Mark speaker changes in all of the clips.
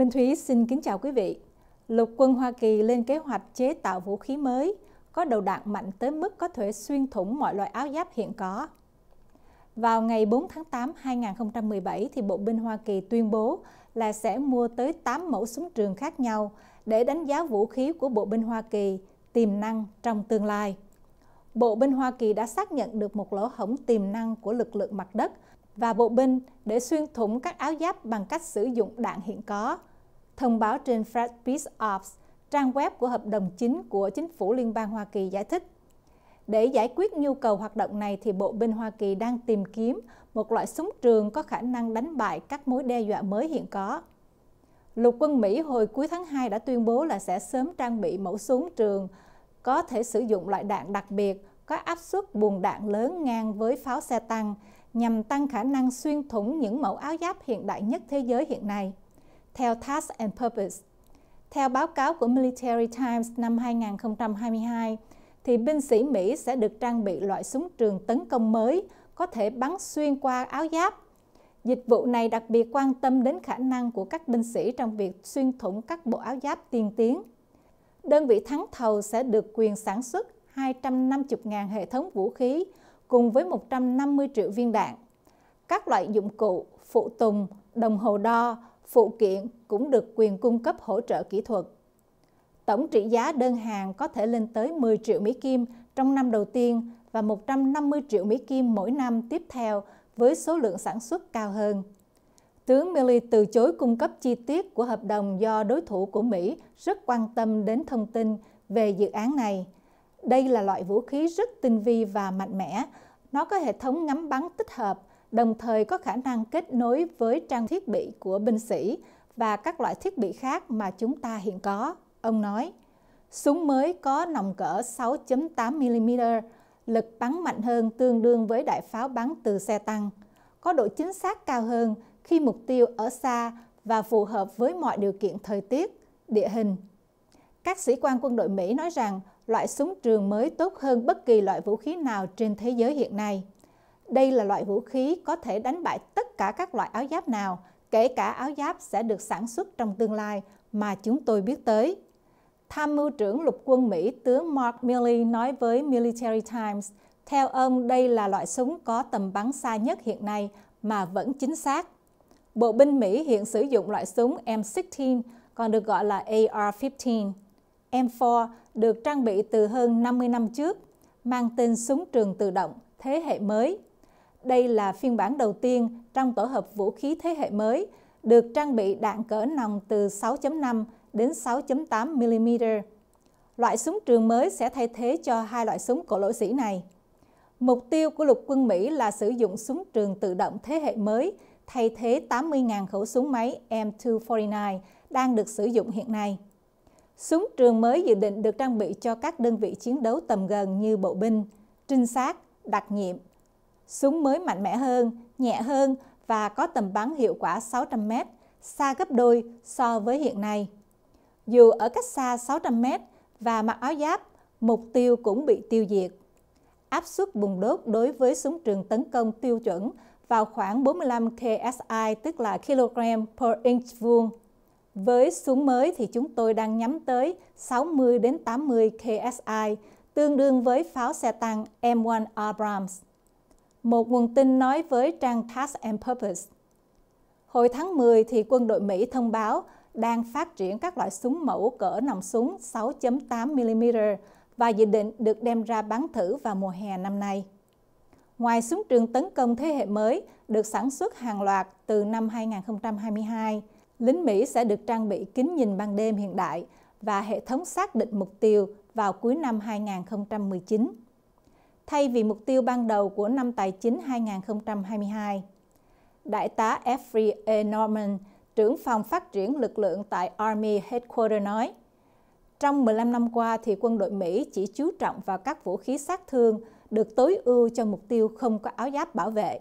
Speaker 1: Minh Thúy xin kính chào quý vị. Lục quân Hoa Kỳ lên kế hoạch chế tạo vũ khí mới có đầu đạn mạnh tới mức có thể xuyên thủng mọi loại áo giáp hiện có. Vào ngày 4 tháng 8 2017 thì Bộ binh Hoa Kỳ tuyên bố là sẽ mua tới 8 mẫu súng trường khác nhau để đánh giá vũ khí của Bộ binh Hoa Kỳ tiềm năng trong tương lai. Bộ binh Hoa Kỳ đã xác nhận được một lỗ hổng tiềm năng của lực lượng mặt đất và bộ binh để xuyên thủng các áo giáp bằng cách sử dụng đạn hiện có Thông báo trên Fred Peace Ops, trang web của hợp đồng chính của chính phủ Liên bang Hoa Kỳ giải thích. Để giải quyết nhu cầu hoạt động này thì Bộ binh Hoa Kỳ đang tìm kiếm một loại súng trường có khả năng đánh bại các mối đe dọa mới hiện có. Lục quân Mỹ hồi cuối tháng 2 đã tuyên bố là sẽ sớm trang bị mẫu súng trường có thể sử dụng loại đạn đặc biệt có áp suất buồng đạn lớn ngang với pháo xe tăng nhằm tăng khả năng xuyên thủng những mẫu áo giáp hiện đại nhất thế giới hiện nay theo Task and Purpose. Theo báo cáo của Military Times năm 2022, thì binh sĩ Mỹ sẽ được trang bị loại súng trường tấn công mới có thể bắn xuyên qua áo giáp. Dịch vụ này đặc biệt quan tâm đến khả năng của các binh sĩ trong việc xuyên thủng các bộ áo giáp tiên tiến. Đơn vị thắng thầu sẽ được quyền sản xuất 250.000 hệ thống vũ khí cùng với 150 triệu viên đạn. Các loại dụng cụ, phụ tùng, đồng hồ đo, phụ kiện cũng được quyền cung cấp hỗ trợ kỹ thuật. Tổng trị giá đơn hàng có thể lên tới 10 triệu Mỹ Kim trong năm đầu tiên và 150 triệu Mỹ Kim mỗi năm tiếp theo với số lượng sản xuất cao hơn. Tướng Milley từ chối cung cấp chi tiết của hợp đồng do đối thủ của Mỹ rất quan tâm đến thông tin về dự án này. Đây là loại vũ khí rất tinh vi và mạnh mẽ. Nó có hệ thống ngắm bắn tích hợp đồng thời có khả năng kết nối với trang thiết bị của binh sĩ và các loại thiết bị khác mà chúng ta hiện có. Ông nói, súng mới có nòng cỡ 6.8mm, lực bắn mạnh hơn tương đương với đại pháo bắn từ xe tăng, có độ chính xác cao hơn khi mục tiêu ở xa và phù hợp với mọi điều kiện thời tiết, địa hình. Các sĩ quan quân đội Mỹ nói rằng loại súng trường mới tốt hơn bất kỳ loại vũ khí nào trên thế giới hiện nay. Đây là loại vũ khí có thể đánh bại tất cả các loại áo giáp nào, kể cả áo giáp sẽ được sản xuất trong tương lai mà chúng tôi biết tới. Tham mưu trưởng lục quân Mỹ tướng Mark Milley nói với Military Times, theo ông đây là loại súng có tầm bắn xa nhất hiện nay mà vẫn chính xác. Bộ binh Mỹ hiện sử dụng loại súng M16, còn được gọi là AR-15. M4 được trang bị từ hơn 50 năm trước, mang tên súng trường tự động thế hệ mới đây là phiên bản đầu tiên trong tổ hợp vũ khí thế hệ mới, được trang bị đạn cỡ nòng từ 6.5 đến 6.8 mm. Loại súng trường mới sẽ thay thế cho hai loại súng cổ lỗ sĩ này. Mục tiêu của lục quân Mỹ là sử dụng súng trường tự động thế hệ mới thay thế 80.000 khẩu súng máy M249 đang được sử dụng hiện nay. Súng trường mới dự định được trang bị cho các đơn vị chiến đấu tầm gần như bộ binh, trinh sát, đặc nhiệm, Súng mới mạnh mẽ hơn, nhẹ hơn và có tầm bắn hiệu quả 600m, xa gấp đôi so với hiện nay. Dù ở cách xa 600m và mặc áo giáp, mục tiêu cũng bị tiêu diệt. Áp suất bùng đốt đối với súng trường tấn công tiêu chuẩn vào khoảng 45 KSI tức là kilogram per inch vuông. Với súng mới thì chúng tôi đang nhắm tới 60 đến 80 KSI, tương đương với pháo xe tăng M1 Abrams một nguồn tin nói với trang Task and Purpose. Hồi tháng 10 thì quân đội Mỹ thông báo đang phát triển các loại súng mẫu cỡ nòng súng 6.8mm và dự định được đem ra bán thử vào mùa hè năm nay. Ngoài súng trường tấn công thế hệ mới được sản xuất hàng loạt từ năm 2022, lính Mỹ sẽ được trang bị kính nhìn ban đêm hiện đại và hệ thống xác định mục tiêu vào cuối năm 2019 thay vì mục tiêu ban đầu của năm tài chính 2022. Đại tá Jeffrey A. Norman, trưởng phòng phát triển lực lượng tại Army Headquarters nói, trong 15 năm qua thì quân đội Mỹ chỉ chú trọng vào các vũ khí sát thương được tối ưu cho mục tiêu không có áo giáp bảo vệ.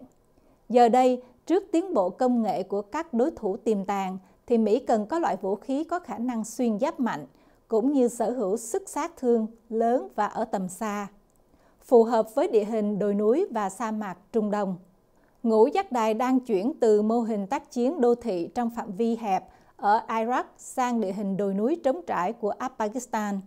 Speaker 1: Giờ đây, trước tiến bộ công nghệ của các đối thủ tiềm tàng, thì Mỹ cần có loại vũ khí có khả năng xuyên giáp mạnh, cũng như sở hữu sức sát thương lớn và ở tầm xa phù hợp với địa hình đồi núi và sa mạc Trung Đông. Ngũ giác đài đang chuyển từ mô hình tác chiến đô thị trong phạm vi hẹp ở Iraq sang địa hình đồi núi trống trải của Afghanistan.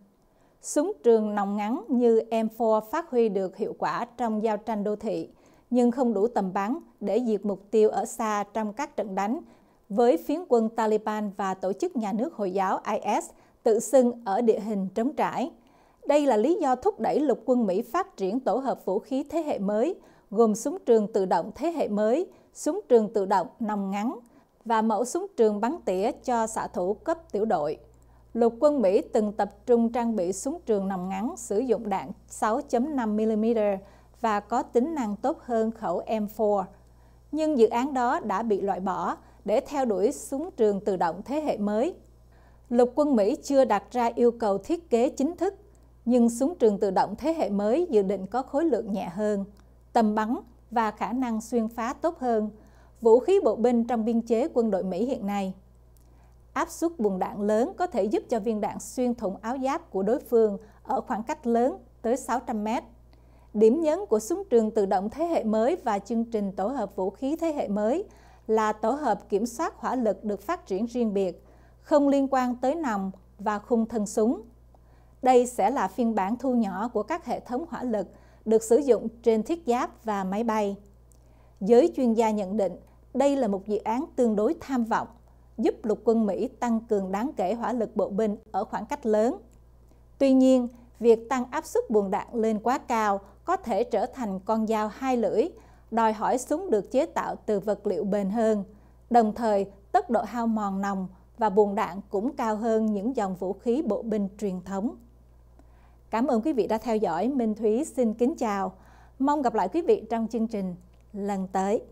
Speaker 1: Súng trường nòng ngắn như M4 phát huy được hiệu quả trong giao tranh đô thị, nhưng không đủ tầm bắn để diệt mục tiêu ở xa trong các trận đánh với phiến quân Taliban và tổ chức nhà nước Hồi giáo IS tự xưng ở địa hình trống trải – đây là lý do thúc đẩy lục quân Mỹ phát triển tổ hợp vũ khí thế hệ mới, gồm súng trường tự động thế hệ mới, súng trường tự động nòng ngắn và mẫu súng trường bắn tỉa cho xạ thủ cấp tiểu đội. Lục quân Mỹ từng tập trung trang bị súng trường nòng ngắn sử dụng đạn 6.5mm và có tính năng tốt hơn khẩu M4. Nhưng dự án đó đã bị loại bỏ để theo đuổi súng trường tự động thế hệ mới. Lục quân Mỹ chưa đặt ra yêu cầu thiết kế chính thức nhưng súng trường tự động thế hệ mới dự định có khối lượng nhẹ hơn, tầm bắn và khả năng xuyên phá tốt hơn, vũ khí bộ binh trong biên chế quân đội Mỹ hiện nay. Áp suất bùng đạn lớn có thể giúp cho viên đạn xuyên thủng áo giáp của đối phương ở khoảng cách lớn tới 600 mét. Điểm nhấn của súng trường tự động thế hệ mới và chương trình tổ hợp vũ khí thế hệ mới là tổ hợp kiểm soát hỏa lực được phát triển riêng biệt, không liên quan tới nòng và khung thân súng – đây sẽ là phiên bản thu nhỏ của các hệ thống hỏa lực được sử dụng trên thiết giáp và máy bay. Giới chuyên gia nhận định đây là một dự án tương đối tham vọng, giúp lục quân Mỹ tăng cường đáng kể hỏa lực bộ binh ở khoảng cách lớn. Tuy nhiên, việc tăng áp suất buồng đạn lên quá cao có thể trở thành con dao hai lưỡi, đòi hỏi súng được chế tạo từ vật liệu bền hơn. Đồng thời, tốc độ hao mòn nòng và buồng đạn cũng cao hơn những dòng vũ khí bộ binh truyền thống. Cảm ơn quý vị đã theo dõi. Minh Thúy xin kính chào. Mong gặp lại quý vị trong chương trình lần tới.